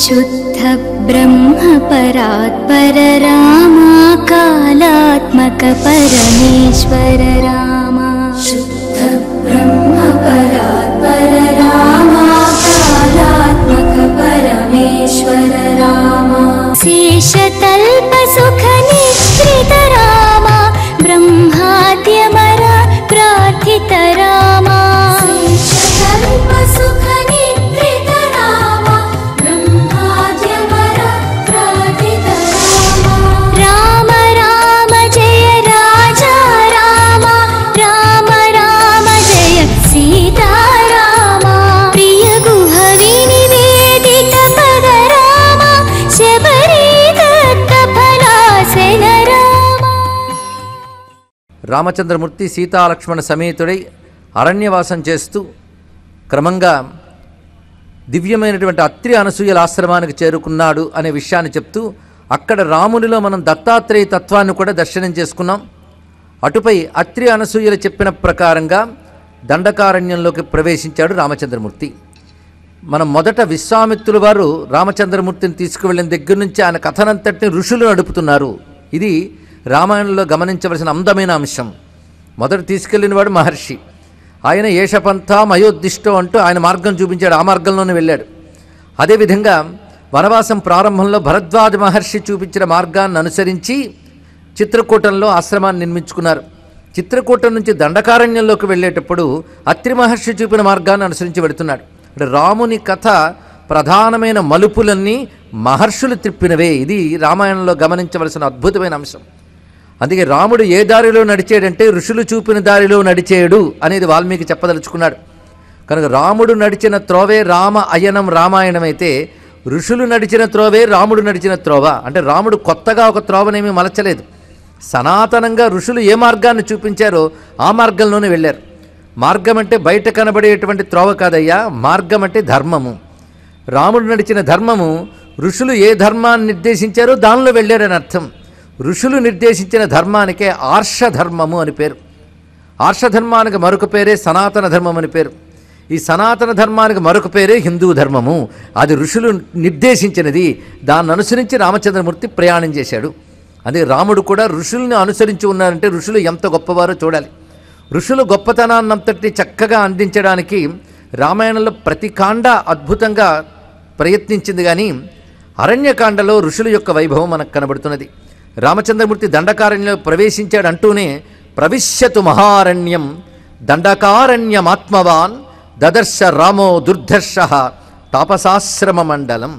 शुद्ध ब्रह्म परात् पर राम कालात्मक परमेश्वर शुद्ध ब्रह्म परात् पर कालात्मक परमेश्वर ब्रह्मा రామచంద్రమూర్తి సీతాలక్ష్మణ సమేతుడై అరణ్యవాసం చేస్తూ క్రమంగా దివ్యమైనటువంటి అత్రి అనసూయల ఆశ్రమానికి చేరుకున్నాడు అనే విషయాన్ని చెప్తూ అక్కడ రామునిలో మనం దత్తాత్రేయ తత్వాన్ని కూడా దర్శనం చేసుకున్నాం అటుపై అత్రి అనసూయలు చెప్పిన ప్రకారంగా దండకారణ్యంలోకి ప్రవేశించాడు రామచంద్రమూర్తి మనం మొదట విశ్వామిత్రులు వారు రామచంద్రమూర్తిని తీసుకువెళ్ళిన దగ్గర నుంచి ఆయన కథనంతటిని ఋషులు నడుపుతున్నారు ఇది రామాయణంలో గమనించవలసిన అందమైన అంశం మొదట తీసుకెళ్ళినవాడు మహర్షి ఆయన ఏషపంథ మయోద్దిష్టం అంటూ ఆయన మార్గం చూపించాడు ఆ మార్గంలోనే వెళ్ళాడు అదేవిధంగా వనవాసం ప్రారంభంలో భరద్వాజ మహర్షి చూపించిన మార్గాన్ని అనుసరించి చిత్రకూటంలో ఆశ్రమాన్ని నిర్మించుకున్నారు చిత్రకూటం నుంచి దండకారణ్యంలోకి వెళ్ళేటప్పుడు అత్రి మహర్షి చూపిన మార్గాన్ని అనుసరించి వెడుతున్నాడు అంటే రాముని కథ ప్రధానమైన మలుపులన్నీ మహర్షులు త్రిప్పినవే ఇది రామాయణంలో గమనించవలసిన అద్భుతమైన అంశం అందుకే రాముడు ఏ దారిలో నడిచేడంటే ఋషులు చూపిన దారిలో నడిచేడు అనేది వాల్మీకి చెప్పదలుచుకున్నాడు కనుక రాముడు నడిచిన త్రోవే రామ అయనం రామాయణమైతే ఋషులు నడిచిన త్రోవే రాముడు నడిచిన త్రోవ అంటే రాముడు కొత్తగా ఒక త్రోవనేమీ మలచలేదు సనాతనంగా ఋషులు ఏ మార్గాన్ని చూపించారో ఆ మార్గంలోనే వెళ్ళారు మార్గం అంటే బయట కనబడేటువంటి త్రోవ కాదయ్యా మార్గం అంటే ధర్మము రాముడు నడిచిన ధర్మము ఋషులు ఏ ధర్మాన్ని నిర్దేశించారో దానిలో వెళ్ళారని అర్థం ఋషులు నిర్దేశించిన ధర్మానికే ఆర్షధర్మము అని పేరు ఆర్షధర్మానికి మరొక పేరే సనాతన ధర్మం అని పేరు ఈ సనాతన ధర్మానికి మరొక పేరే హిందూ ధర్మము అది ఋషులు నిర్దేశించినది దాన్ని అనుసరించి రామచంద్రమూర్తి ప్రయాణం చేశాడు అదే రాముడు కూడా ఋషుల్ని అనుసరించి ఉన్నారంటే ఋషులు ఎంత గొప్పవారో చూడాలి ఋషులు గొప్పతనాన్నంతటి చక్కగా అందించడానికి రామాయణంలో ప్రతి కాండ అద్భుతంగా ప్రయత్నించింది కానీ అరణ్యకాండలో ఋషుల యొక్క వైభవం మనకు కనబడుతున్నది రామచంద్రమూర్తి దండకారణ్యంలో ప్రవేశించాడంటూనే ప్రవిశ్యతు మహారణ్యం దండకారణ్యమాత్మవాన్ దదర్శ రామో దుర్ధర్ష తాపసాశ్రమ మండలం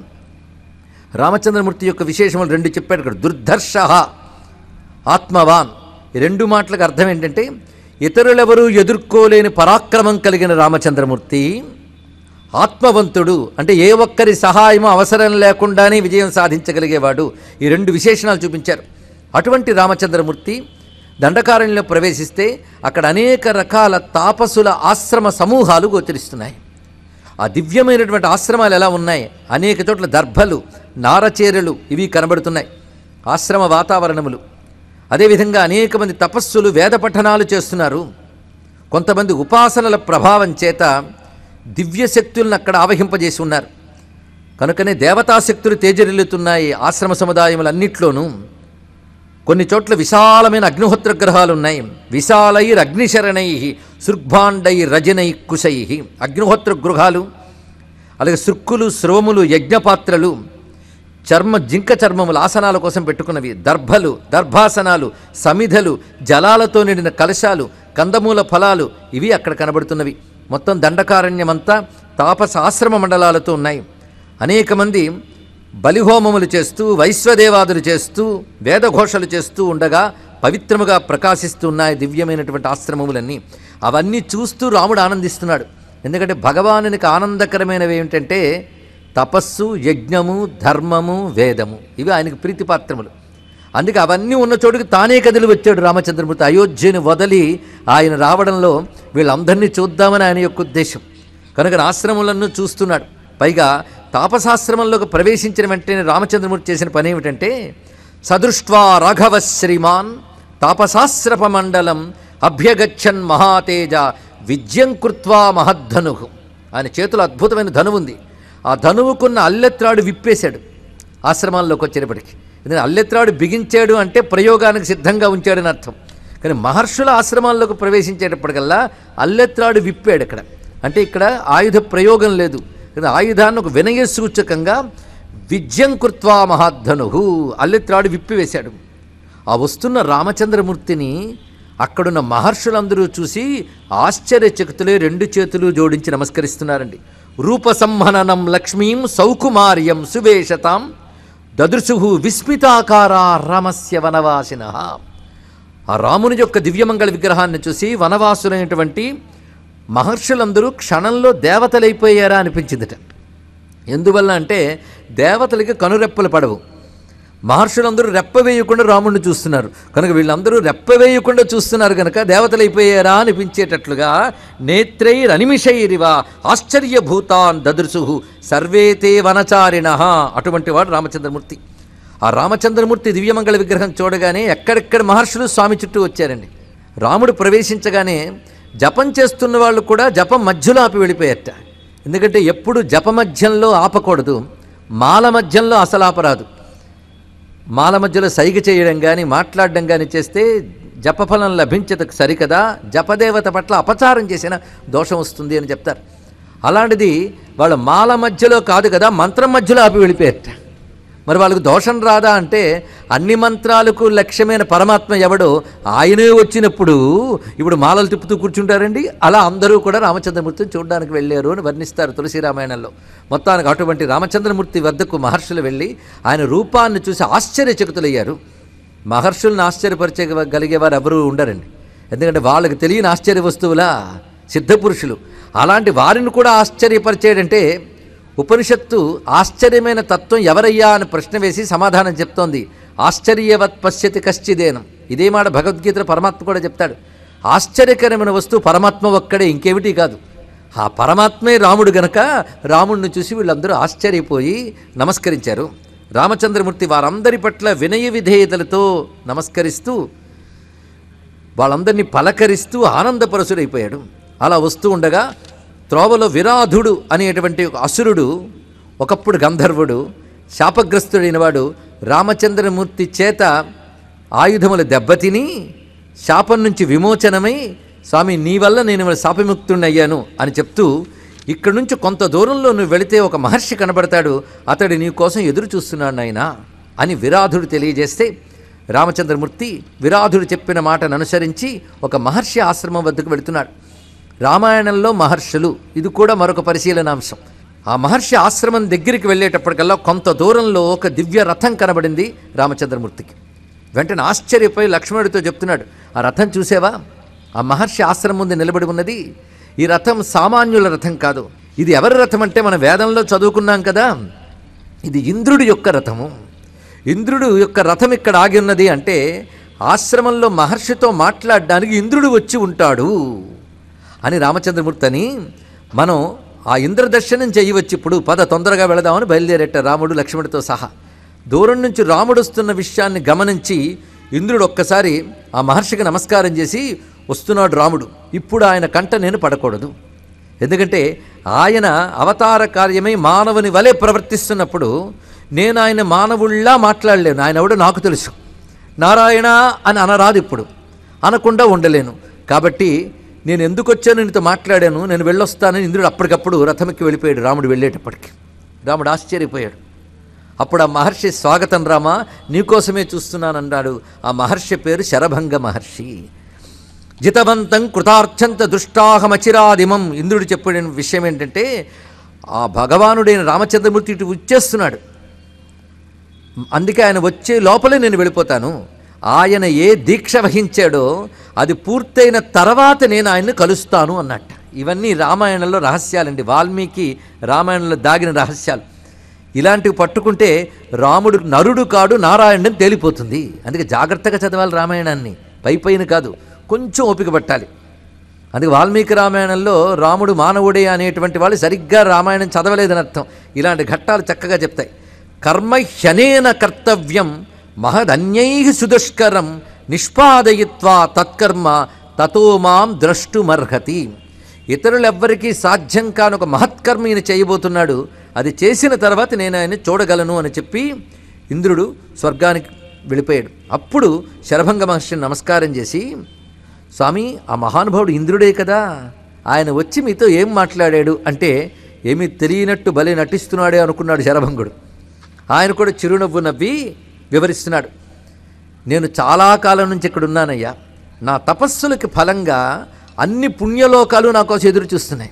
రామచంద్రమూర్తి యొక్క విశేషములు రెండు చెప్పాడు ఇక్కడ దుర్ధర్ష ఆత్మవాన్ రెండు మాటలకు అర్థం ఏంటంటే ఇతరులెవరూ ఎదుర్కోలేని పరాక్రమం కలిగిన రామచంద్రమూర్తి ఆత్మవంతుడు అంటే ఏ ఒక్కరి సహాయం అవసరం లేకుండానే విజయం సాధించగలిగేవాడు ఈ రెండు విశేషణాలు చూపించారు అటువంటి రామచంద్రమూర్తి దండకారణ్యంలో ప్రవేశిస్తే అక్కడ అనేక రకాల తాపసుల ఆశ్రమ సమూహాలు గోచరిస్తున్నాయి ఆ దివ్యమైనటువంటి ఆశ్రమాలు ఎలా ఉన్నాయి అనేక చోట్ల దర్భలు నారచీరలు ఇవి కనబడుతున్నాయి ఆశ్రమ వాతావరణములు అదేవిధంగా అనేక మంది తపస్సులు వేద పఠనాలు చేస్తున్నారు కొంతమంది ఉపాసనల ప్రభావం చేత దివ్యశక్తులను అక్కడ ఆవహింపజేసి ఉన్నారు కనుకనే దేవతాశక్తులు తేజరిల్లుతున్నాయి ఆశ్రమ సముదాయములన్నిట్లోనూ కొన్ని చోట్ల విశాలమైన అగ్నిహోత్ర గ్రహాలు ఉన్నాయి విశాలైర్ అగ్నిశరణై శృగ్భాండై రజనై కుశై అగ్నిహోత్ర గృహాలు అలాగే శృక్కులు శ్రవములు యజ్ఞపాత్రలు చర్మ జింక చర్మముల ఆసనాల కోసం పెట్టుకున్నవి దర్భలు దర్భాసనాలు సమిధలు జలాలతో నిండిన కలశాలు కందమూల ఫలాలు ఇవి అక్కడ కనబడుతున్నవి మొత్తం దండకారణ్యమంతా తాపసాశ్రమ మండలాలతో ఉన్నాయి అనేక మంది బలిహోమములు చేస్తూ వైశ్వదేవాదులు చేస్తూ వేదఘోషలు చేస్తూ ఉండగా పవిత్రముగా ప్రకాశిస్తున్నాయి దివ్యమైనటువంటి ఆశ్రమములన్నీ అవన్నీ చూస్తూ రాముడు ఆనందిస్తున్నాడు ఎందుకంటే భగవానునికి ఆనందకరమైనవి ఏమిటంటే తపస్సు యజ్ఞము ధర్మము వేదము ఇవి ఆయనకు ప్రీతిపాత్రములు అందుకే అవన్నీ ఉన్న చోటుకి తానే కదిలి వచ్చాడు రామచంద్రమూర్తి అయోధ్యను వదిలి ఆయన రావడంలో వీళ్ళందరినీ చూద్దామని ఆయన యొక్క ఉద్దేశం కనుక ఆశ్రములను చూస్తున్నాడు పైగా తాపసాశ్రమంలోకి ప్రవేశించిన వెంటనే రామచంద్రమూర్తి చేసిన పని ఏమిటంటే సదృష్వా రాఘవ శ్రీమాన్ తాపసాశ్రప మండలం అభ్యగచ్చన్ మహాతేజ విద్యం కృత్వా మహద్ధను ఆయన చేతులు అద్భుతమైన ధనువు ఉంది ఆ ధనువుకున్న అల్లెత్రాడు విప్పేశాడు ఆశ్రమాల్లోకి వచ్చేటప్పటికీ ఎందుకంటే అల్లెత్రాడు బిగించాడు అంటే ప్రయోగానికి సిద్ధంగా ఉంచాడని అర్థం కానీ మహర్షుల ఆశ్రమాల్లోకి ప్రవేశించేటప్పటికల్లా అల్లెత్రాడు విప్పాడు ఇక్కడ అంటే ఇక్కడ ఆయుధ ప్రయోగం లేదు కానీ ఆయుధాన్ని ఒక వినయ సూచకంగా విజ్యం కృత్వా మహాధను అల్లెత్రాడు విప్పివేశాడు ఆ వస్తున్న రామచంద్రమూర్తిని అక్కడున్న మహర్షులందరూ చూసి ఆశ్చర్యచకితులే రెండు చేతులు జోడించి నమస్కరిస్తున్నారండి రూపసంహననం లక్ష్మీం సౌకుమార్యం సువేషతాం దదృశు విస్మితాకార రామస్య వనవాసిన ఆ రాముని యొక్క దివ్యమంగళ విగ్రహాన్ని చూసి వనవాసులైనటువంటి మహర్షులందరూ క్షణంలో దేవతలైపోయారా అనిపించిందట ఎందువల్ల అంటే దేవతలకి కనురెప్పలు పడవు మహర్షులందరూ రెప్పవేయకుండా రాముడిని చూస్తున్నారు కనుక వీళ్ళందరూ రెప్పవేయకుండా చూస్తున్నారు కనుక దేవతలైపోయారా అనిపించేటట్లుగా నేత్రైరనిమిషైరివ ఆశ్చర్యభూతాన్ దదృశు సర్వేతే వనచారిణ అటువంటి వాడు రామచంద్రమూర్తి ఆ రామచంద్రమూర్తి దివ్యమంగళ విగ్రహం చూడగానే ఎక్కడెక్కడ మహర్షులు స్వామి చుట్టూ వచ్చారండి రాముడు ప్రవేశించగానే జపం చేస్తున్న వాళ్ళు కూడా జపం మధ్యలో ఆపి వెళ్ళిపోయారట ఎందుకంటే ఎప్పుడు జప మధ్యంలో ఆపకూడదు మాల మధ్యంలో అసలు ఆపరాదు మాల మధ్యలో సైగ చేయడం కానీ మాట్లాడడం కానీ చేస్తే జపఫలం లభించదు సరికదా జపదేవత పట్ల అపచారం చేసిన దోషం వస్తుంది అని చెప్తారు అలాంటిది వాళ్ళు మాల మధ్యలో కాదు కదా మంత్రం మధ్యలో ఆపి వెళ్ళిపోయారు మరి వాళ్ళకు దోషం రాదా అంటే అన్ని మంత్రాలకు లక్ష్యమైన పరమాత్మ ఎవడో ఆయనే వచ్చినప్పుడు ఇప్పుడు మాలలు తిప్పుతూ కూర్చుంటారండి అలా అందరూ కూడా రామచంద్రమూర్తిని చూడడానికి వెళ్ళారు అని వర్ణిస్తారు తులసి రామాయణంలో మొత్తానికి అటువంటి రామచంద్రమూర్తి వద్దకు మహర్షులు వెళ్ళి ఆయన రూపాన్ని చూసి ఆశ్చర్యచకితులయ్యారు మహర్షులను వారు ఎవరూ ఉండరండి ఎందుకంటే వాళ్ళకి తెలియని ఆశ్చర్య వస్తువులా సిద్ధపురుషులు అలాంటి వారిని కూడా ఆశ్చర్యపరిచేయడంటే ఉపనిషత్తు ఆశ్చర్యమైన తత్వం ఎవరయ్యా అని ప్రశ్న వేసి సమాధానం చెప్తోంది ఆశ్చర్యవత్ పశ్యతి కశ్చిదేనం ఇదే మాట భగవద్గీత పరమాత్మ కూడా చెప్తాడు ఆశ్చర్యకరమైన వస్తువు పరమాత్మ ఒక్కడే ఇంకేమిటి కాదు ఆ పరమాత్మే రాముడు గనక రాముడిని చూసి వీళ్ళందరూ ఆశ్చర్యపోయి నమస్కరించారు రామచంద్రమూర్తి వారందరి పట్ల వినయ విధేయతలతో నమస్కరిస్తూ వాళ్ళందరినీ పలకరిస్తూ ఆనందపరచుడైపోయాడు అలా వస్తూ ఉండగా త్రోవలో విరాధుడు అనేటువంటి ఒక అసురుడు ఒకప్పుడు గంధర్వుడు శాపగ్రస్తుడైన వాడు రామచంద్రమూర్తి చేత ఆయుధములు దెబ్బతిని శాపం నుంచి విమోచనమై స్వామి నీ వల్ల నేను శాపముక్తుణ్ణయ్యాను అని చెప్తూ ఇక్కడి నుంచి కొంత దూరంలో నువ్వు వెళితే ఒక మహర్షి కనబడతాడు అతడు నీ కోసం ఎదురు చూస్తున్నాడు నాయన అని విరాధుడు తెలియజేస్తే రామచంద్రమూర్తి విరాధుడు చెప్పిన మాటను అనుసరించి ఒక మహర్షి ఆశ్రమం వద్దకు వెళుతున్నాడు రామాయణంలో మహర్షులు ఇది కూడా మరొక పరిశీలనాంశం ఆ మహర్షి ఆశ్రమం దగ్గరికి వెళ్ళేటప్పటికల్లా కొంత దూరంలో ఒక దివ్య రథం కనబడింది రామచంద్రమూర్తికి వెంటనే ఆశ్చర్యపోయి లక్ష్మణుడితో చెప్తున్నాడు ఆ రథం చూసేవా ఆ మహర్షి ఆశ్రమం ముందు నిలబడి ఉన్నది ఈ రథం సామాన్యుల రథం కాదు ఇది ఎవరి రథం అంటే మన వేదంలో చదువుకున్నాం కదా ఇది ఇంద్రుడి యొక్క రథము ఇంద్రుడు యొక్క రథం ఇక్కడ ఆగి ఉన్నది అంటే ఆశ్రమంలో మహర్షితో మాట్లాడడానికి ఇంద్రుడు వచ్చి ఉంటాడు అని రామచంద్రమూర్తి అని మనం ఆ ఇంద్రదర్శనం చేయవచ్చు ఇప్పుడు పద తొందరగా వెళదామని బయలుదేరేట రాముడు లక్ష్మణుడితో సహా దూరం నుంచి రాముడు వస్తున్న విషయాన్ని గమనించి ఇంద్రుడు ఒక్కసారి ఆ మహర్షికి నమస్కారం చేసి వస్తున్నాడు రాముడు ఇప్పుడు ఆయన కంట నేను పడకూడదు ఎందుకంటే ఆయన అవతార కార్యమై మానవుని వలె ప్రవర్తిస్తున్నప్పుడు నేను ఆయన మానవుల్లా మాట్లాడలేను ఆయన ఎవడో నాకు తెలుసు నారాయణ అని అనరాదు ఇప్పుడు అనకుండా ఉండలేను కాబట్టి నేను ఎందుకు వచ్చాను ఇంత మాట్లాడాను నేను వెళ్ళొస్తానని ఇంద్రుడు అప్పటికప్పుడు రథమికి వెళ్ళిపోయాడు రాముడు వెళ్ళేటప్పటికి రాముడు ఆశ్చర్యపోయాడు అప్పుడు ఆ మహర్షి స్వాగతం రామా నీకోసమే చూస్తున్నానన్నాడు ఆ మహర్షి పేరు శరభంగ మహర్షి జితవంతం కృతార్థంత దుష్టాహమచిరాదిమం ఇంద్రుడు చెప్పిన విషయం ఏంటంటే ఆ భగవానుడైన రామచంద్రమూర్తి ఇటు వచ్చేస్తున్నాడు అందుకే ఆయన వచ్చే లోపలే నేను వెళ్ళిపోతాను ఆయన ఏ దీక్ష వహించాడో అది పూర్తయిన తర్వాత నేను ఆయన్ని కలుస్తాను అన్నట్ట ఇవన్నీ రామాయణంలో రహస్యాలండి వాల్మీకి రామాయణంలో దాగిన రహస్యాలు ఇలాంటివి పట్టుకుంటే రాముడు నరుడు కాడు నారాయణని తేలిపోతుంది అందుకే జాగ్రత్తగా చదవాలి రామాయణాన్ని పై పైన కాదు కొంచెం ఓపిక పట్టాలి అందుకే వాల్మీకి రామాయణంలో రాముడు మానవుడే అనేటువంటి వాళ్ళు సరిగ్గా రామాయణం చదవలేదని అర్థం ఇలాంటి ఘట్టాలు చక్కగా చెప్తాయి కర్మ హ్యనేన కర్తవ్యం మహదన్యై సుదుష్కరం నిష్పాదయిత్వా తత్కర్మ తతో మాం ద్రష్టుమర్హతి ఇతరులెవ్వరికీ సాధ్యం కాని ఒక మహత్కర్మ ఈయన చేయబోతున్నాడు అది చేసిన తర్వాత నేను ఆయన చూడగలను అని చెప్పి ఇంద్రుడు స్వర్గానికి వెళ్ళిపోయాడు అప్పుడు శరభంగ మహర్షిని నమస్కారం చేసి స్వామి ఆ మహానుభావుడు ఇంద్రుడే కదా ఆయన వచ్చి మీతో ఏం మాట్లాడాడు అంటే ఏమీ తెలియనట్టు భలే నటిస్తున్నాడే అనుకున్నాడు శరభంగుడు ఆయన కూడా చిరునవ్వు నవ్వి వివరిస్తున్నాడు నేను చాలా కాలం నుంచి ఇక్కడ ఉన్నానయ్యా నా తపస్సులకి ఫలంగా అన్ని పుణ్యలోకాలు నా కోసం ఎదురు చూస్తున్నాయి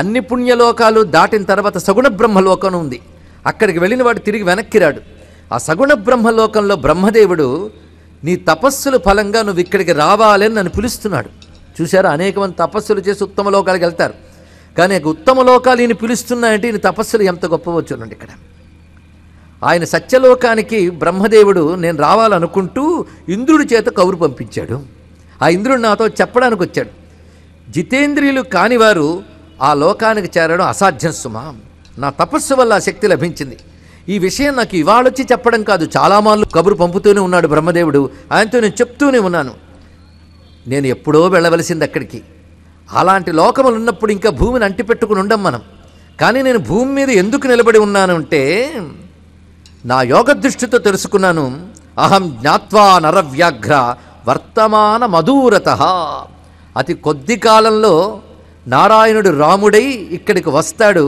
అన్ని పుణ్యలోకాలు దాటిన తర్వాత సగుణ బ్రహ్మలోకం ఉంది అక్కడికి వెళ్ళిన వాడు తిరిగి వెనక్కి రాడు ఆ సగుణ బ్రహ్మలోకంలో బ్రహ్మదేవుడు నీ తపస్సులు ఫలంగా నువ్వు ఇక్కడికి రావాలని నన్ను పిలుస్తున్నాడు చూసారా అనేక మంది తపస్సులు చేసి ఉత్తమ లోకాలకు వెళ్తారు కానీ ఉత్తమ లోకాలు ఈయన పిలుస్తున్నాయంటే ఈయన తపస్సులు ఎంత గొప్పవచ్చునండి ఇక్కడ ఆయన సత్యలోకానికి బ్రహ్మదేవుడు నేను రావాలనుకుంటూ ఇంద్రుడి చేత కౌరు పంపించాడు ఆ ఇంద్రుడు నాతో చెప్పడానికి వచ్చాడు జితేంద్రియులు కానివారు ఆ లోకానికి చేరడం అసాధ్యం సుమా నా తపస్సు వల్ల ఆ శక్తి లభించింది ఈ విషయం నాకు ఇవాళొచ్చి చెప్పడం కాదు చాలామార్లు కబురు పంపుతూనే ఉన్నాడు బ్రహ్మదేవుడు ఆయనతో నేను చెప్తూనే ఉన్నాను నేను ఎప్పుడో వెళ్ళవలసింది అక్కడికి అలాంటి లోకములు ఉన్నప్పుడు ఇంకా భూమిని అంటిపెట్టుకుని ఉండం మనం కానీ నేను భూమి మీద ఎందుకు నిలబడి ఉన్నాను అంటే నా యోగ దృష్టితో తెలుసుకున్నాను అహం జ్ఞాత్వా నరవ్యాఘ్ర వర్తమాన మధూరత అతి కొద్ది కాలంలో నారాయణుడు రాముడై ఇక్కడికి వస్తాడు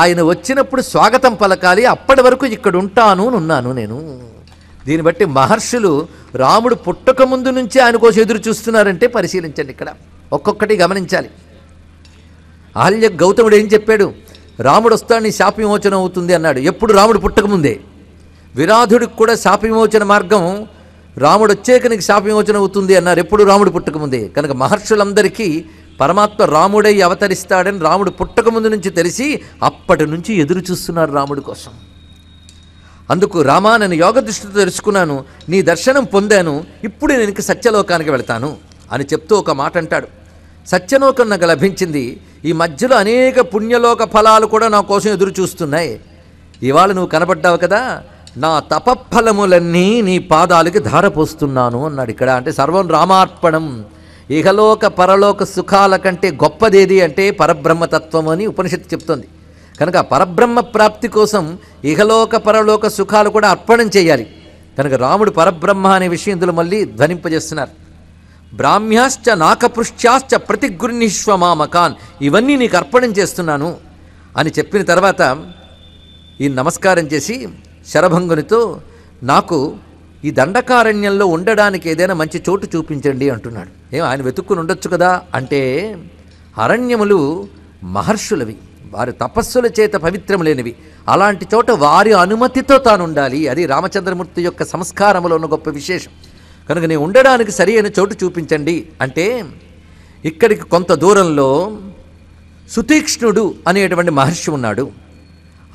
ఆయన వచ్చినప్పుడు స్వాగతం పలకాలి అప్పటి వరకు ఇక్కడ ఉంటాను ఉన్నాను నేను దీన్ని బట్టి మహర్షులు రాముడు పుట్టక ముందు నుంచి ఆయన కోసం ఎదురు చూస్తున్నారంటే పరిశీలించండి ఇక్కడ ఒక్కొక్కటి గమనించాలి ఆల్య గౌతముడు ఏం చెప్పాడు రాముడు వస్తాడు నీ శాప అవుతుంది అన్నాడు ఎప్పుడు రాముడు పుట్టకముందే విరాధుడికి కూడా శాపవిమోచన మార్గం రాముడు వచ్చాక నీకు శాపవిమోచన అవుతుంది అన్నారు ఎప్పుడు రాముడు పుట్టకముందే కనుక మహర్షులందరికీ పరమాత్మ రాముడై అవతరిస్తాడని రాముడు పుట్టకముందు నుంచి తెలిసి అప్పటి నుంచి ఎదురు చూస్తున్నారు రాముడి కోసం అందుకు రామా నేను యోగ దృష్టితో తెలుసుకున్నాను నీ దర్శనం పొందాను ఇప్పుడు నేను సత్యలోకానికి వెళ్తాను అని చెప్తూ ఒక మాట అంటాడు సత్యలోకం నాకు లభించింది ఈ మధ్యలో అనేక పుణ్యలోక ఫలాలు కూడా నా కోసం ఎదురు చూస్తున్నాయి ఇవాళ నువ్వు కనబడ్డావు కదా నా తపఫలములన్నీ నీ పాదాలకి ధారపోస్తున్నాను అన్నాడు ఇక్కడ అంటే సర్వం రామార్పణం ఇహలోక పరలోక సుఖాల కంటే గొప్పదేది అంటే పరబ్రహ్మతత్వం అని ఉపనిషత్తు చెప్తుంది కనుక పరబ్రహ్మ ప్రాప్తి కోసం ఇహలోక పరలోక సుఖాలు కూడా అర్పణం చేయాలి కనుక రాముడు పరబ్రహ్మ అనే విషయం ఇందులో మళ్ళీ ధ్వనింపజేస్తున్నారు బ్రాహ్మ్యాశ్చ నాకపృష్ట్యాశ్చ ప్రతిగృణీష్వ మామకాన్ ఇవన్నీ నీకు అర్పణం చేస్తున్నాను అని చెప్పిన తర్వాత ఈ నమస్కారం చేసి శరభంగునితో నాకు ఈ దండకారణ్యంలో ఉండడానికి ఏదైనా మంచి చోటు చూపించండి అంటున్నాడు ఏం ఆయన వెతుక్కుని ఉండొచ్చు కదా అంటే అరణ్యములు మహర్షులవి వారి తపస్సుల చేత లేనివి అలాంటి చోట వారి అనుమతితో తాను ఉండాలి అది రామచంద్రమూర్తి యొక్క సంస్కారములో ఉన్న గొప్ప విశేషం కనుక నేను ఉండడానికి సరి అయిన చోటు చూపించండి అంటే ఇక్కడికి కొంత దూరంలో సుతీక్ష్ణుడు అనేటువంటి మహర్షి ఉన్నాడు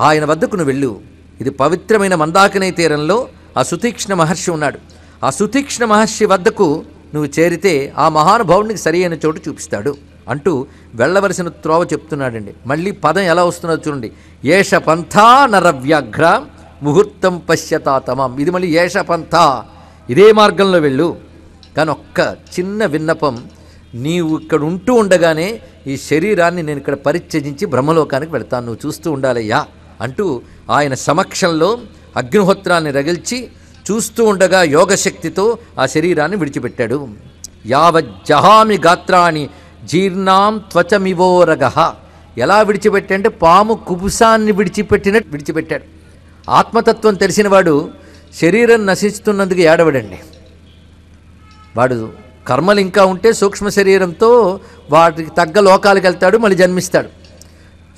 ఆయన వద్దకు నువ్వు వెళ్ళు ఇది పవిత్రమైన మందాకనే తీరంలో ఆ సుతీక్ష్ణ మహర్షి ఉన్నాడు ఆ సుతీక్ష్ణ మహర్షి వద్దకు నువ్వు చేరితే ఆ మహానుభావుడికి సరి అయిన చోటు చూపిస్తాడు అంటూ వెళ్ళవలసిన త్రోవ చెప్తున్నాడండి మళ్ళీ పదం ఎలా వస్తున్నదో చూడండి ఏష పంథా నరవ్యాఘ్ర ముహూర్తం పశ్యతాతమం ఇది మళ్ళీ ఏష పంథా ఇదే మార్గంలో వెళ్ళు కానీ ఒక్క చిన్న విన్నపం నీవు ఇక్కడ ఉంటూ ఉండగానే ఈ శరీరాన్ని నేను ఇక్కడ పరిత్యజించి బ్రహ్మలోకానికి వెళ్తాను నువ్వు చూస్తూ ఉండాలయ్యా అంటూ ఆయన సమక్షంలో అగ్నిహోత్రాన్ని రగిల్చి చూస్తూ ఉండగా యోగశక్తితో ఆ శరీరాన్ని విడిచిపెట్టాడు యావజ్జహామి గాత్రాని జీర్ణాం త్వచమివోరగ ఎలా విడిచిపెట్టంటే పాము కుబుసాన్ని విడిచిపెట్టినట్టు విడిచిపెట్టాడు ఆత్మతత్వం తెలిసినవాడు శరీరం నశిస్తున్నందుకు ఏడవడండి వాడు కర్మలు ఇంకా ఉంటే సూక్ష్మ శరీరంతో వాటికి తగ్గ లోకాలకు వెళ్తాడు మళ్ళీ జన్మిస్తాడు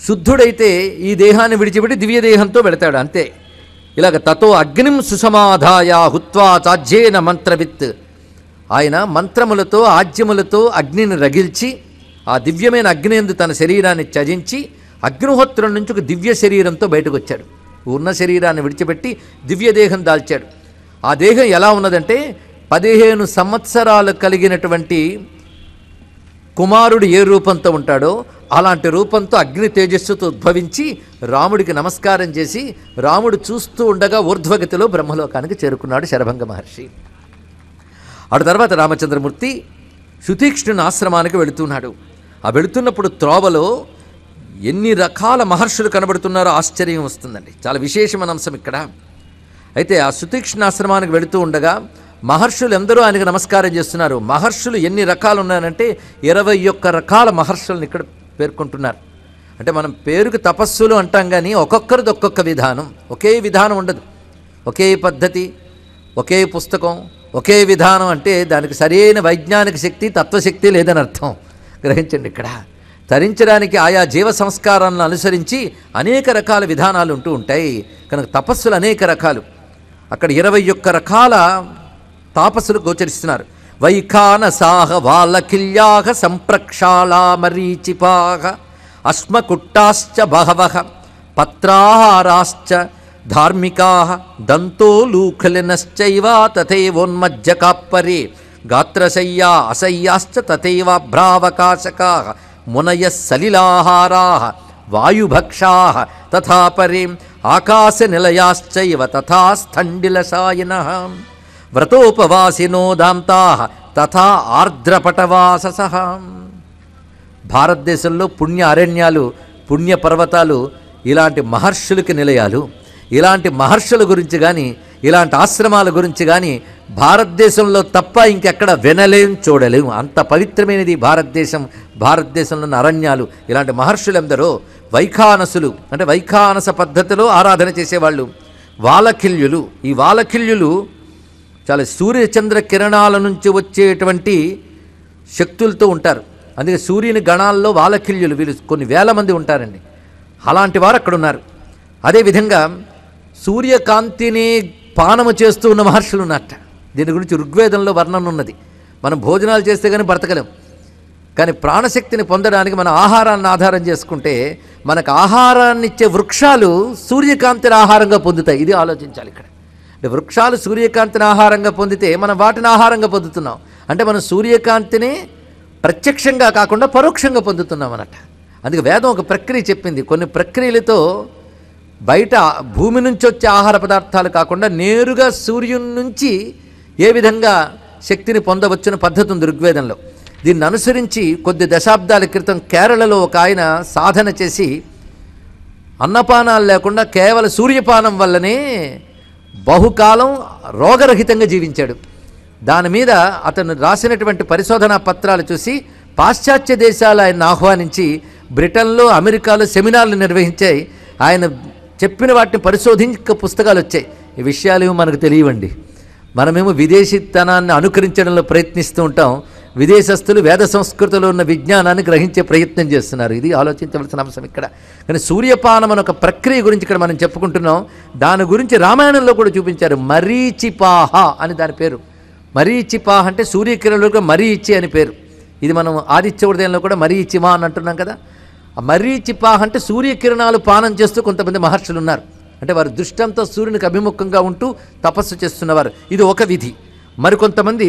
శుద్ధుడైతే ఈ దేహాన్ని విడిచిపెట్టి దివ్య దేహంతో వెళతాడు అంతే ఇలాగ తతో అగ్నిం సుసమాధాయ హుత్వా తాజ్యేన మంత్రవిత్ ఆయన మంత్రములతో ఆజ్యములతో అగ్నిని రగిల్చి ఆ దివ్యమైన అగ్నియందు తన శరీరాన్ని చజించి అగ్నిహోత్రం నుంచి ఒక దివ్య శరీరంతో బయటకు వచ్చాడు ఉన్న శరీరాన్ని విడిచిపెట్టి దివ్య దేహం దాల్చాడు ఆ దేహం ఎలా ఉన్నదంటే పదిహేను సంవత్సరాలు కలిగినటువంటి కుమారుడు ఏ రూపంతో ఉంటాడో అలాంటి రూపంతో అగ్ని తేజస్సుతో ఉద్భవించి రాముడికి నమస్కారం చేసి రాముడు చూస్తూ ఉండగా ఊర్ధ్వగతిలో బ్రహ్మలోకానికి చేరుకున్నాడు శరభంగ మహర్షి అటు తర్వాత రామచంద్రమూర్తి శుతీక్ష్ణుని ఆశ్రమానికి వెళుతున్నాడు ఆ వెళుతున్నప్పుడు త్రోవలో ఎన్ని రకాల మహర్షులు కనబడుతున్నారో ఆశ్చర్యం వస్తుందండి చాలా విశేషమైన అంశం ఇక్కడ అయితే ఆ సుతీక్ష్ణ ఆశ్రమానికి వెళుతూ ఉండగా మహర్షులు ఎందరో ఆయనకు నమస్కారం చేస్తున్నారు మహర్షులు ఎన్ని రకాలు ఉన్నారంటే ఇరవై ఒక్క రకాల మహర్షులను ఇక్కడ పేర్కొంటున్నారు అంటే మనం పేరుకు తపస్సులు అంటాం కానీ ఒక్కొక్కరిది ఒక్కొక్క విధానం ఒకే విధానం ఉండదు ఒకే పద్ధతి ఒకే పుస్తకం ఒకే విధానం అంటే దానికి సరైన వైజ్ఞానిక శక్తి తత్వశక్తి లేదని అర్థం గ్రహించండి ఇక్కడ తరించడానికి ఆయా జీవ సంస్కారాలను అనుసరించి అనేక రకాల విధానాలు ఉంటూ ఉంటాయి కనుక తపస్సులు అనేక రకాలు అక్కడ ఇరవై ఒక్క రకాల తాపస్సులు గోచరిస్తున్నారు वैखानसाः वालकिल्याः सम्प्रक्षालामरीचिपाः अस्मकुट्टाश्च बहवः पत्राहाराश्च धार्मिकाः दन्तो लूखलिनश्चैव तथैवोन्मज्जकापरि गात्रशय्या असह्याश्च तथेवाभ्रावकाशकाः मुनयः सलिलाहाराः वायुभक्षाः तथापरि आकाशनिलयाश्चैव तथा स्थण्डिलसायिनः వ్రతోపవాసినో దాంతా తథా ఆర్ద్రపటవాస భారతదేశంలో పుణ్య అరణ్యాలు పుణ్య పర్వతాలు ఇలాంటి మహర్షులకి నిలయాలు ఇలాంటి మహర్షుల గురించి కానీ ఇలాంటి ఆశ్రమాల గురించి కానీ భారతదేశంలో తప్ప ఇంకెక్కడ వినలేం చూడలేం అంత పవిత్రమైనది భారతదేశం భారతదేశంలో ఉన్న అరణ్యాలు ఇలాంటి ఎందరో వైఖానసులు అంటే వైఖానస పద్ధతిలో ఆరాధన చేసేవాళ్ళు వాలఖిల్యులు ఈ వాలఖిల్యులు చాలా సూర్యచంద్ర కిరణాల నుంచి వచ్చేటువంటి శక్తులతో ఉంటారు అందుకే సూర్యుని గణాల్లో వాలకిల్యులు వీళ్ళు కొన్ని వేల మంది ఉంటారండి అలాంటి వారు అక్కడ ఉన్నారు అదేవిధంగా సూర్యకాంతిని పానము చేస్తూ ఉన్న మహర్షులు ఉన్నట్ట దీని గురించి ఋగ్వేదంలో వర్ణన ఉన్నది మనం భోజనాలు చేస్తే కానీ బ్రతకలేం కానీ ప్రాణశక్తిని పొందడానికి మన ఆహారాన్ని ఆధారం చేసుకుంటే మనకు ఆహారాన్ని ఇచ్చే వృక్షాలు సూర్యకాంతిని ఆహారంగా పొందుతాయి ఇది ఆలోచించాలి ఇక్కడ అంటే వృక్షాలు సూర్యకాంతిని ఆహారంగా పొందితే మనం వాటిని ఆహారంగా పొందుతున్నాం అంటే మనం సూర్యకాంతిని ప్రత్యక్షంగా కాకుండా పరోక్షంగా పొందుతున్నాం అన్నట్ట అందుకే వేదం ఒక ప్రక్రియ చెప్పింది కొన్ని ప్రక్రియలతో బయట భూమి నుంచి వచ్చే ఆహార పదార్థాలు కాకుండా నేరుగా సూర్యుని నుంచి ఏ విధంగా శక్తిని పొందవచ్చున పద్ధతి ఉంది ఋగ్వేదంలో దీన్ని అనుసరించి కొద్ది దశాబ్దాల క్రితం కేరళలో ఒక ఆయన సాధన చేసి అన్నపానాలు లేకుండా కేవలం సూర్యపానం వల్లనే బహుకాలం రోగరహితంగా జీవించాడు దాని మీద అతను రాసినటువంటి పరిశోధనా పత్రాలు చూసి పాశ్చాత్య దేశాలు ఆయన ఆహ్వానించి బ్రిటన్లో అమెరికాలో సెమినార్లు నిర్వహించాయి ఆయన చెప్పిన వాటిని పరిశోధించ పుస్తకాలు వచ్చాయి ఈ విషయాలు మనకు తెలియవండి మనమేమో విదేశీతనాన్ని అనుకరించడంలో ప్రయత్నిస్తూ ఉంటాం విదేశస్తులు వేద సంస్కృతిలో ఉన్న విజ్ఞానాన్ని గ్రహించే ప్రయత్నం చేస్తున్నారు ఇది ఆలోచించవలసిన అంశం ఇక్కడ కానీ సూర్యపానం అనే ఒక ప్రక్రియ గురించి ఇక్కడ మనం చెప్పుకుంటున్నాం దాని గురించి రామాయణంలో కూడా చూపించారు మరీచిపాహ అని దాని పేరు మరీచిపాహ అంటే సూర్యకిరణులకు మరీచి అని పేరు ఇది మనం ఆదిత్య ఉదయంలో కూడా మరీచిమా అని అంటున్నాం కదా మరీచిపాహ అంటే సూర్యకిరణాలు పానం చేస్తూ కొంతమంది మహర్షులు ఉన్నారు అంటే వారు దృష్టంతో సూర్యునికి అభిముఖంగా ఉంటూ తపస్సు చేస్తున్నవారు ఇది ఒక విధి మరికొంతమంది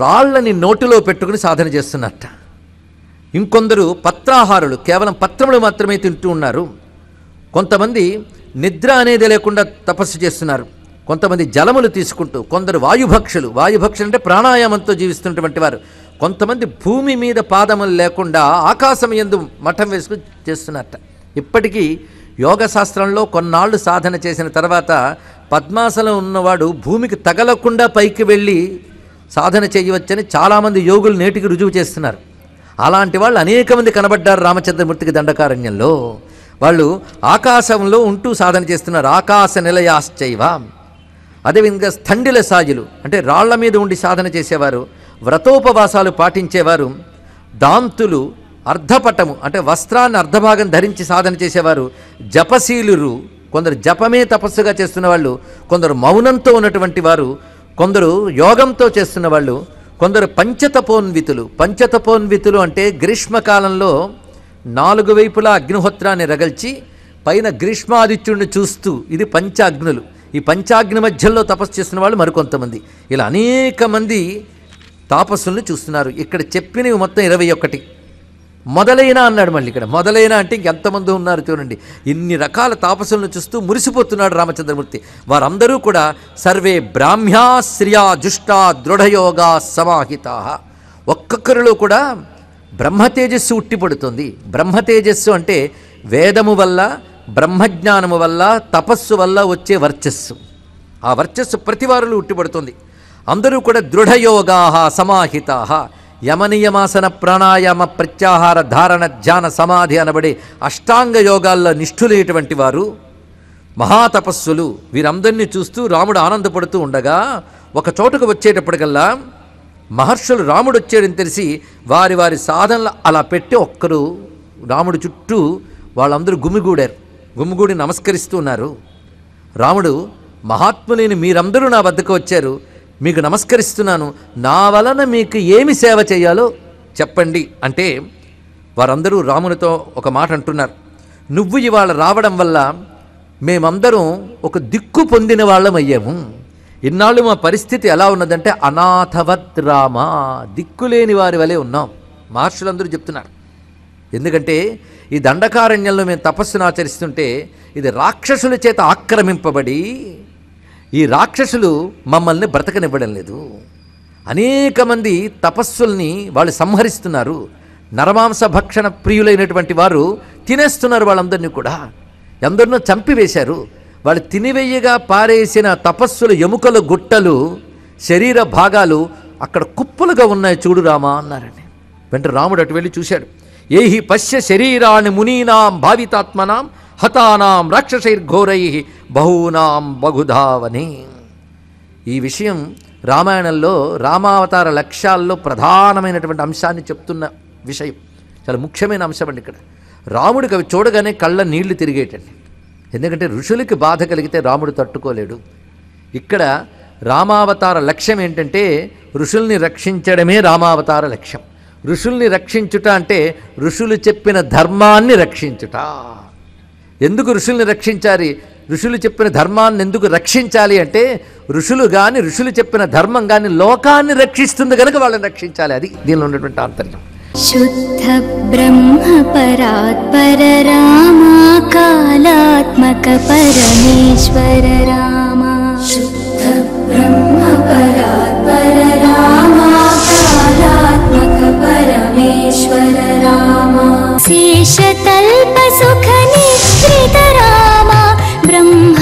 రాళ్లని నోటిలో పెట్టుకుని సాధన చేస్తున్నట్ట ఇంకొందరు పత్రాహారులు కేవలం పత్రములు మాత్రమే తింటూ ఉన్నారు కొంతమంది నిద్ర అనేది లేకుండా తపస్సు చేస్తున్నారు కొంతమంది జలములు తీసుకుంటూ కొందరు వాయుభక్షులు వాయుభక్షులు అంటే ప్రాణాయామంతో జీవిస్తున్నటువంటి వారు కొంతమంది భూమి మీద పాదములు లేకుండా ఆకాశం ఎందు మఠం వేసుకుని చేస్తున్నట్ట ఇప్పటికీ యోగ శాస్త్రంలో కొన్నాళ్ళు సాధన చేసిన తర్వాత పద్మాసనం ఉన్నవాడు భూమికి తగలకుండా పైకి వెళ్ళి సాధన చేయవచ్చని చాలామంది యోగులు నేటికి రుజువు చేస్తున్నారు అలాంటి వాళ్ళు అనేక మంది కనబడ్డారు రామచంద్రమూర్తికి దండకారణ్యంలో వాళ్ళు ఆకాశంలో ఉంటూ సాధన చేస్తున్నారు ఆకాశ నిలయాశ్చైవ అదేవిధంగా స్థండిల సాజులు అంటే రాళ్ల మీద ఉండి సాధన చేసేవారు వ్రతోపవాసాలు పాటించేవారు దాంతులు అర్ధపటము అంటే వస్త్రాన్ని అర్ధభాగం ధరించి సాధన చేసేవారు జపశీలురు కొందరు జపమే తపస్సుగా చేస్తున్న వాళ్ళు కొందరు మౌనంతో ఉన్నటువంటి వారు కొందరు యోగంతో చేస్తున్న వాళ్ళు కొందరు పంచతపోన్వితులు పంచతపోన్వితులు అంటే గ్రీష్మకాలంలో నాలుగు వైపులా అగ్నిహోత్రాన్ని రగల్చి పైన గ్రీష్మాదిత్యుడిని చూస్తూ ఇది పంచాగ్నులు ఈ పంచాగ్ని మధ్యలో తపస్సు చేస్తున్న వాళ్ళు మరికొంతమంది ఇలా అనేక మంది తాపస్సులను చూస్తున్నారు ఇక్కడ చెప్పినవి మొత్తం ఇరవై ఒకటి మొదలైన అన్నాడు మళ్ళీ ఇక్కడ మొదలైన అంటే ఇంకెంతమంది ఉన్నారు చూడండి ఇన్ని రకాల తాపసులను చూస్తూ మురిసిపోతున్నాడు రామచంద్రమూర్తి వారందరూ కూడా సర్వే బ్రాహ్మ్యా శ్రియా జుష్టా దృఢయోగా సమాహిత ఒక్కొక్కరిలో కూడా బ్రహ్మతేజస్సు ఉట్టిపడుతుంది బ్రహ్మతేజస్సు అంటే వేదము వల్ల బ్రహ్మజ్ఞానము వల్ల తపస్సు వల్ల వచ్చే వర్చస్సు ఆ వర్చస్సు ప్రతివారులు ఉట్టిపడుతుంది అందరూ కూడా దృఢయోగా సమాహితా యమనియమాసన ప్రాణాయామ ప్రత్యాహార ధారణ ధ్యాన సమాధి అనబడే అష్టాంగ యోగాల్లో నిష్ఠులైనటువంటి వారు మహాతపస్సులు వీరందరినీ చూస్తూ రాముడు ఆనందపడుతూ ఉండగా ఒక చోటకు వచ్చేటప్పటికల్లా మహర్షులు రాముడు వచ్చాడని తెలిసి వారి వారి సాధనలు అలా పెట్టి ఒక్కరు రాముడు చుట్టూ వాళ్ళందరూ గుమిగూడారు గుమిగూడి ఉన్నారు రాముడు మహాత్ములేని మీరందరూ నా వద్దకు వచ్చారు మీకు నమస్కరిస్తున్నాను నా వలన మీకు ఏమి సేవ చేయాలో చెప్పండి అంటే వారందరూ రామునితో ఒక మాట అంటున్నారు నువ్వు ఇవాళ రావడం వల్ల మేమందరం ఒక దిక్కు పొందిన వాళ్ళం అయ్యాము ఇన్నాళ్ళు మా పరిస్థితి ఎలా ఉన్నదంటే అనాథవత్ రామ దిక్కులేని వారి వలె ఉన్నాం మహర్షులందరూ చెప్తున్నారు ఎందుకంటే ఈ దండకారణ్యంలో మేము తపస్సును ఆచరిస్తుంటే ఇది రాక్షసుల చేత ఆక్రమింపబడి ఈ రాక్షసులు మమ్మల్ని బ్రతకనివ్వడం లేదు అనేక మంది తపస్సుల్ని వాళ్ళు సంహరిస్తున్నారు నరమాంస భక్షణ ప్రియులైనటువంటి వారు తినేస్తున్నారు వాళ్ళందరినీ కూడా ఎందరినో చంపివేశారు వాళ్ళు తినివేయగా పారేసిన తపస్సుల ఎముకల గుట్టలు శరీర భాగాలు అక్కడ కుప్పలుగా ఉన్నాయి చూడు రామా అన్నారండి వెంట రాముడు అటు వెళ్ళి చూశాడు ఏహి పశ్య శరీరాన్ని మునీనాం భావితాత్మనాం హతానాం రాక్షసైర్ఘోరై బహూనాం బగుధావని ఈ విషయం రామాయణంలో రామావతార లక్ష్యాల్లో ప్రధానమైనటువంటి అంశాన్ని చెప్తున్న విషయం చాలా ముఖ్యమైన అంశం అండి ఇక్కడ రాముడికి అవి చూడగానే కళ్ళ నీళ్లు తిరిగేటండి ఎందుకంటే ఋషులకి బాధ కలిగితే రాముడు తట్టుకోలేడు ఇక్కడ రామావతార లక్ష్యం ఏంటంటే ఋషుల్ని రక్షించడమే రామావతార లక్ష్యం ఋషుల్ని రక్షించుట అంటే ఋషులు చెప్పిన ధర్మాన్ని రక్షించుట ఎందుకు ఋషుల్ని రక్షించాలి ఋషులు చెప్పిన ధర్మాన్ని ఎందుకు రక్షించాలి అంటే ఋషులు కానీ ఋషులు చెప్పిన ధర్మం కానీ లోకాన్ని రక్షిస్తుంది కనుక వాళ్ళని రక్షించాలి అది దీనిలో ఉన్నటువంటి ఆంతర్యం శుద్ధ బ్రహ్మ పర రామ కాలాత్మక పరమేశ్వర రామ శుద్ధ బ్రహ్మ పర రామ కాలాత్మక పరమేశ్వర రామ शेषतल्पसुखनिश्चित राम ब्रह्म